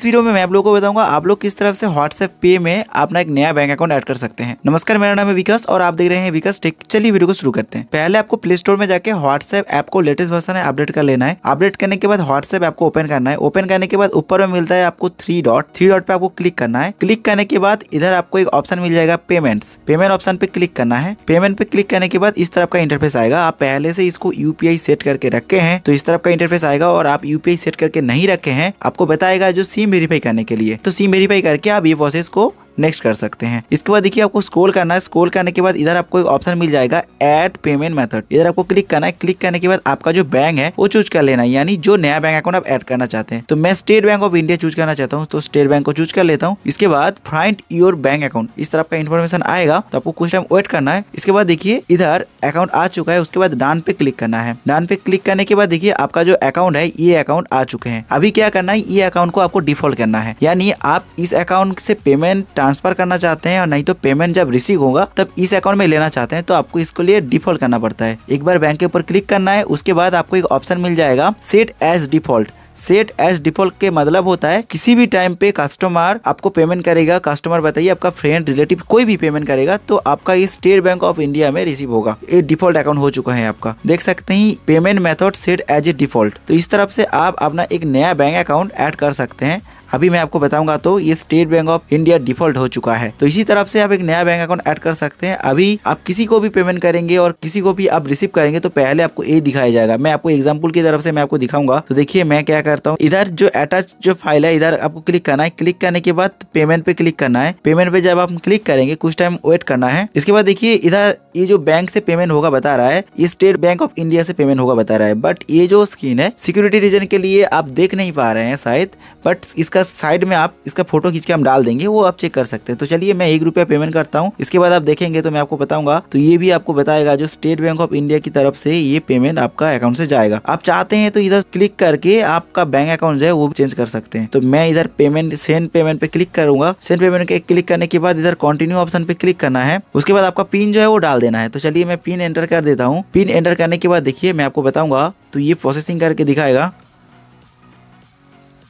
इस वीडियो में मैं आप लोगों को बताऊंगा आप लोग किस तरह से व्हाट्सएप पे में अपना एक नया बैंक अकाउंट ऐड कर सकते हैं नमस्कार मेरा नाम है विकास और आप देख रहे हैं विकास टेक चलिए वीडियो को शुरू करते हैं पहले आपको प्ले स्टोर में जाके व्हाट्सएप ऐप को लेटेस्ट वर्सन है अपडेट कर लेना है अपडेट करने के बाद व्हाट्सएप ऐप को ओपन करना है ओपन करने के बाद ऊपर में मिलता है आपको थ्री डॉट थ्री डॉट पे आपको क्लिक करना है क्लिक करने के बाद इधर आपको एक ऑप्शन मिल जाएगा पेमेंट्स पेमेंट ऑप्शन पे क्लिक करना है पेमेंट पे क्लिक करने के बाद इस तरफ का इंटरफेस आएगा आप पहले से इसको यूपीआई सेट करके रखे हैं तो इस तरफ का इंटरफेस आएगा और आप यूपीआई सेट करके नहीं रखे हैं आपको बताएगा जो सिम वेरीफाई करने के लिए तो सिम वेरीफाई करके आप ये प्रोसेस को नेक्स्ट कर सकते हैं इसके बाद देखिए आपको स्कोल करना है स्कोल करने के बाद इधर आपको एक ऑप्शन मिल जाएगा एड पेमेंट मेथड इधर आपको क्लिक करना है क्लिक करने के बाद आपका जो बैंक है वो चूज कर लेना है यानी जो नया बैंक अकाउंट आप एड करना चाहते हैं तो मैं State Bank of India choose करना चाहता हूँ तो स्टेट बैंक को चूज कर लेता हूँ इसके बाद फाइंड योर बैंक अकाउंट इस तरह का इन्फॉर्मेशन आएगा तो आपको कुछ टाइम वेट करना है इसके बाद देखिए इधर अकाउंट आ चुका है उसके बाद डान पे क्लिक करना है डान पे क्लिक करने के बाद देखिए आपका जो अकाउंट है ये अकाउंट आ चुके हैं अभी क्या करना है ये अकाउंट को आपको डिफॉल्ट करना है यानी आप इस अकाउंट से पेमेंट ट्रांसफर करना चाहते हैं और नहीं तो पेमेंट जब रिसीव होगा तब इस अकाउंट में लेना चाहते हैं तो आपको इसको लिए डिफॉल्ट करना पड़ता है एक बार बैंक के ऊपर क्लिक करना है उसके बाद आपको एक ऑप्शन मिल जाएगा set as default set as default के मतलब होता है किसी भी टाइम पे कस्टमर आपको पेमेंट करेगा कस्टमर बताइए आपका फ्रेंड रिलेटिव कोई भी पेमेंट करेगा तो आपका ये स्टेट बैंक ऑफ इंडिया में रिसीव होगा ये डिफॉल्ट अकाउंट हो चुका है आपका देख सकते हैं payment method set as a default तो इस तरफ से आप अपना एक नया बैंक अकाउंट ऐड कर सकते हैं अभी मैं आपको बताऊंगा तो ये State Bank of India default हो चुका है तो इसी तरफ से आप एक नया बैंक अकाउंट ऐड कर सकते हैं अभी आप किसी को भी पेमेंट करेंगे और किसी को भी आप रिसीव करेंगे तो पहले आपको ये दिखाया जाएगा मैं आपको एग्जाम्पल की तरफ से मैं आपको दिखाऊंगा तो देखिए मैं क्या क्या करता हूँ इधर जो अटैच जो फाइल है इधर आपको क्लिक करना है क्लिक करने के बाद पेमेंट पे क्लिक करना है पेमेंट पे जब आप क्लिक करेंगे कुछ टाइम वेट करना है इसके बाद देखिए इधर ये जो बैंक से पेमेंट होगा बता रहा है ये स्टेट बैंक ऑफ इंडिया से पेमेंट होगा बता रहा है बट ये जो स्क्रीन है सिक्योरिटी रीजन के लिए आप देख नहीं पा रहे हैं शायद बट इसका साइड में आप इसका फोटो खींच के हम डाल देंगे वो आप चेक कर सकते हैं तो चलिए मैं एक रुपया पेमेंट करता हूँ इसके बाद आप देखेंगे तो मैं आपको बताऊंगा तो ये भी आपको बताएगा जो स्टेट बैंक ऑफ इंडिया की तरफ से ये पेमेंट आपका अकाउंट से जाएगा आप चाहते हैं तो इधर क्लिक करके आप आपका बैंक अकाउंट जो है वो चेंज कर सकते हैं तो मैं इधर पेमेंट सेंड पेमेंट पे क्लिक करूंगा सेंड पेमेंट के क्लिक करने के बाद इधर कंटिन्यू ऑप्शन पे क्लिक करना है उसके बाद आपका पिन जो है वो डाल देना है तो चलिए मैं पिन एंटर कर देता हूँ पिन एंटर करने के बाद देखिए मैं आपको बताऊंगा तो ये प्रोसेसिंग करके दिखाएगा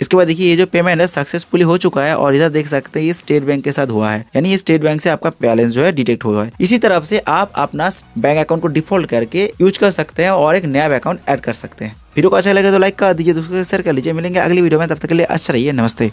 इसके बाद देखिए ये जो पेमेंट है सक्सेसफुली हो चुका है और इधर देख सकते हैं ये स्टेट बैंक के साथ हुआ है यानी ये स्टेट बैंक से आपका बैलेंस जो है डिटेक्ट हुआ है इसी तरफ से आप अपना बैंक अकाउंट को डिफॉल्ट करके यूज कर सकते हैं और एक नया अकाउंट एड कर सकते हैं वीडियो को अच्छा लगे तो लाइक कर दीजिए दोस्तों शेयर कर लीजिए मिलेंगे अगली वीडियो में तब तक के लिए अच्छा रहिए नमस्ते